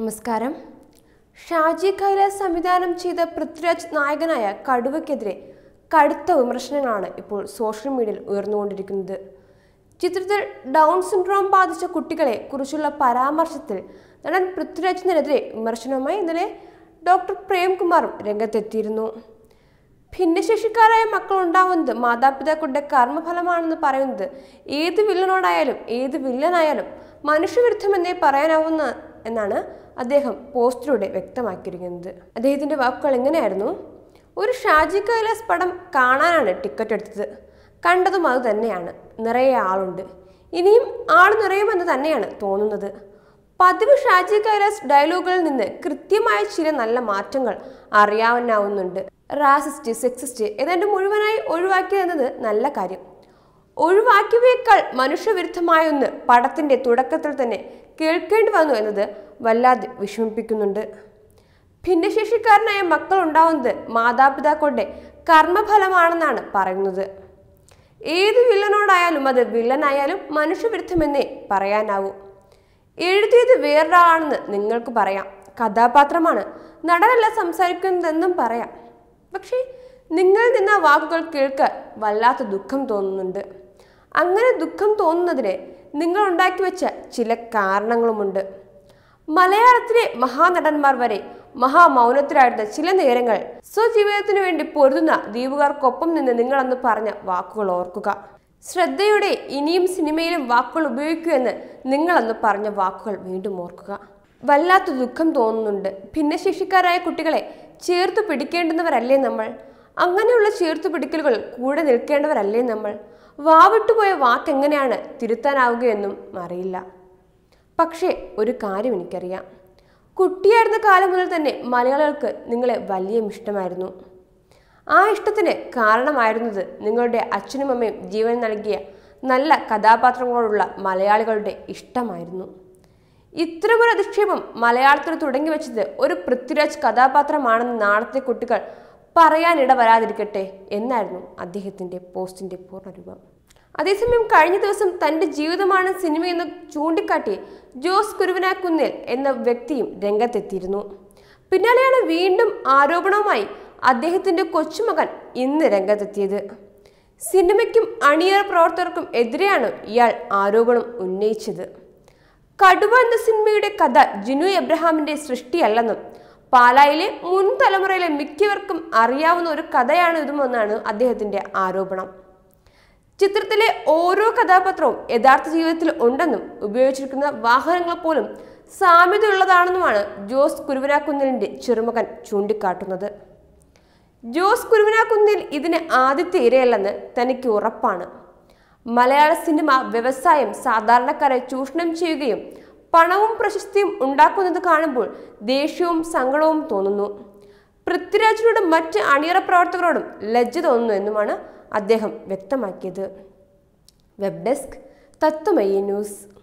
നമസ്കാരം ഷാജി കൈലാസ് സംവിധാനം ചെയ്ത പൃഥ്വിരാജ് നായകനായ കടുവയ്ക്കെതിരെ കടുത്ത വിമർശനങ്ങളാണ് ഇപ്പോൾ സോഷ്യൽ മീഡിയയിൽ ഉയർന്നുകൊണ്ടിരിക്കുന്നത് ചിത്രത്തിൽ ഡൗൺ സിൻഡ്രോം ബാധിച്ച കുട്ടികളെ കുറിച്ചുള്ള പരാമർശത്തിൽ നടൻ പൃഥ്വിരാജിനെതിരെ വിമർശനവുമായി ഇന്നലെ ഡോക്ടർ പ്രേംകുമാറും രംഗത്തെത്തിയിരുന്നു ഭിന്നശേഷിക്കാരായ മക്കൾ ഉണ്ടാവുന്നത് മാതാപിതാക്കളുടെ കർമ്മഫലമാണെന്ന് പറയുന്നത് ഏത് വില്ലനോടായാലും ഏത് വില്ലനായാലും മനുഷ്യവിരുദ്ധമെന്നേ പറയാനാവുന്ന എന്നാണ് അദ്ദേഹം പോസ്റ്ററിലൂടെ വ്യക്തമാക്കിയിരിക്കുന്നത് അദ്ദേഹത്തിൻ്റെ വാക്കുകൾ എങ്ങനെയായിരുന്നു ഒരു ഷാജി കൈലാസ് പടം കാണാനാണ് ടിക്കറ്റ് എടുത്തത് കണ്ടതും അത് തന്നെയാണ് നിറയെ ആളുണ്ട് ഇനിയും ആൾ നിറയുമെന്ന് തന്നെയാണ് തോന്നുന്നത് പതിവ് ഷാജി കൈലാസ് ഡയലോഗുകളിൽ നിന്ന് കൃത്യമായ ചില നല്ല മാറ്റങ്ങൾ അറിയാവുന്നാവുന്നുണ്ട് റാസിസ്റ്റ് സെക്സിസ്റ്റ് ഏതാണ്ട് മുഴുവനായി ഒഴിവാക്കിയതെന്നത് നല്ല കാര്യം ഒഴിവാക്കിയവയേക്കാൾ മനുഷ്യവിരുദ്ധമായൊന്ന് പടത്തിൻ്റെ തുടക്കത്തിൽ തന്നെ കേൾക്കേണ്ടി വന്നു എന്നത് വല്ലാതെ വിഷമിപ്പിക്കുന്നുണ്ട് ഭിന്നശേഷിക്കാരനായ മക്കൾ ഉണ്ടാവുന്നത് മാതാപിതാക്കളുടെ കർമ്മഫലമാണെന്നാണ് പറയുന്നത് ഏത് വില്ലനോടായാലും അത് വില്ലനായാലും മനുഷ്യവിരുദ്ധമെന്നേ പറയാനാവൂ എഴുതിയത് വേറൊരാളാണെന്ന് നിങ്ങൾക്ക് പറയാം കഥാപാത്രമാണ് നടനല്ല സംസാരിക്കുന്നതെന്നും പറയാം പക്ഷേ നിങ്ങളിൽ നിന്ന് വാക്കുകൾ കേൾക്കാൻ വല്ലാത്ത ദുഃഖം തോന്നുന്നുണ്ട് അങ്ങനെ ദുഃഖം തോന്നുന്നതിന് നിങ്ങൾ ഉണ്ടാക്കി വെച്ച ചില കാരണങ്ങളുമുണ്ട് മലയാളത്തിലെ മഹാനടന്മാർ വരെ മഹാമൗനത്തിലായിരുന്ന ചില നേരങ്ങൾ സ്വജീവിതത്തിനു വേണ്ടി പൊരുതുന്ന ദ്വീപുകാർക്കൊപ്പം നിന്ന് നിങ്ങളന്ന് പറഞ്ഞ വാക്കുകൾ ഓർക്കുക ശ്രദ്ധയോടെ ഇനിയും സിനിമയിലും വാക്കുകൾ ഉപയോഗിക്കൂ എന്ന് നിങ്ങളന്ന് പറഞ്ഞ വാക്കുകൾ വീണ്ടും ഓർക്കുക വല്ലാത്ത ദുഃഖം തോന്നുന്നുണ്ട് ഭിന്നശേഷിക്കാരായ കുട്ടികളെ ചേർത്ത് പിടിക്കേണ്ടുന്നവരല്ലേ നമ്മൾ അങ്ങനെയുള്ള ചേർത്ത് പിടിക്കലുകൾ കൂടെ നിൽക്കേണ്ടവരല്ലേ നമ്മൾ വാവിട്ടുപോയ വാക്കെങ്ങനെയാണ് തിരുത്താനാവുകയെന്നും അറിയില്ല പക്ഷേ ഒരു കാര്യം എനിക്കറിയാം കുട്ടിയായിരുന്ന കാലം മുതൽ തന്നെ മലയാളികൾക്ക് നിങ്ങളെ വലിയ ഇഷ്ടമായിരുന്നു ആ ഇഷ്ടത്തിന് കാരണമായിരുന്നത് നിങ്ങളുടെ അച്ഛനും അമ്മയും ജീവൻ നൽകിയ നല്ല കഥാപാത്രങ്ങളോടുള്ള മലയാളികളുടെ ഇഷ്ടമായിരുന്നു ഇത്തരമൊരു അധിക്ഷേപം മലയാളത്തിൽ തുടങ്ങി വെച്ചത് ഒരു പൃഥ്വിരാജ് കഥാപാത്രമാണെന്ന് നാളത്തെ കുട്ടികൾ പറയാനിട വരാതിരിക്കട്ടെ എന്നായിരുന്നു അദ്ദേഹത്തിൻ്റെ പോസ്റ്റിൻ്റെ പൂർണ്ണരൂപം അതേസമയം കഴിഞ്ഞ ദിവസം തൻ്റെ ജീവിതമാണ് സിനിമയെന്ന് ചൂണ്ടിക്കാട്ടി ജോസ് കുരുവനാക്കുന്നിൽ എന്ന വ്യക്തിയും രംഗത്തെത്തിയിരുന്നു പിന്നാലെയാണ് വീണ്ടും ആരോപണവുമായി അദ്ദേഹത്തിൻ്റെ കൊച്ചുമകൻ ഇന്ന് രംഗത്തെത്തിയത് സിനിമയ്ക്കും അണിയറ പ്രവർത്തകർക്കും എതിരെയാണ് ഇയാൾ ആരോപണം ഉന്നയിച്ചത് കടുവ എന്ന സിനിമയുടെ കഥ ജിനു എബ്രഹാമിൻ്റെ സൃഷ്ടിയല്ലെന്നും പാലായിലെ മുൻ തലമുറയിലെ മിക്കവർക്കും അറിയാവുന്ന ഒരു കഥയാണ് ഇതുമെന്നാണ് അദ്ദേഹത്തിന്റെ ആരോപണം ചിത്രത്തിലെ ഓരോ കഥാപാത്രവും യഥാർത്ഥ ജീവിതത്തിൽ ഉണ്ടെന്നും ഉപയോഗിച്ചിരിക്കുന്ന വാഹനങ്ങൾ പോലും സാമ്യതയുള്ളതാണെന്നുമാണ് ജോസ് കുരുവനാക്കുന്നിലിന്റെ ചെറുമകൻ ചൂണ്ടിക്കാട്ടുന്നത് ജോസ് കുരുവനാക്കുന്നിൽ ഇതിന് ആദ്യത്തെ ഇരയല്ലെന്ന് തനിക്ക് ഉറപ്പാണ് മലയാള സിനിമ വ്യവസായം സാധാരണക്കാരെ ചൂഷണം ചെയ്യുകയും പണവും പ്രശസ്തിയും ഉണ്ടാക്കുന്നത് കാണുമ്പോൾ ദേഷ്യവും സങ്കടവും തോന്നുന്നു പൃഥ്വിരാജിനോടും മറ്റ് അണിയറ പ്രവർത്തകരോടും ലജ്ജ തോന്നുന്നു എന്നുമാണ് അദ്ദേഹം വ്യക്തമാക്കിയത് വെബ് ഡെസ്ക് തത്വമയി ന്യൂസ്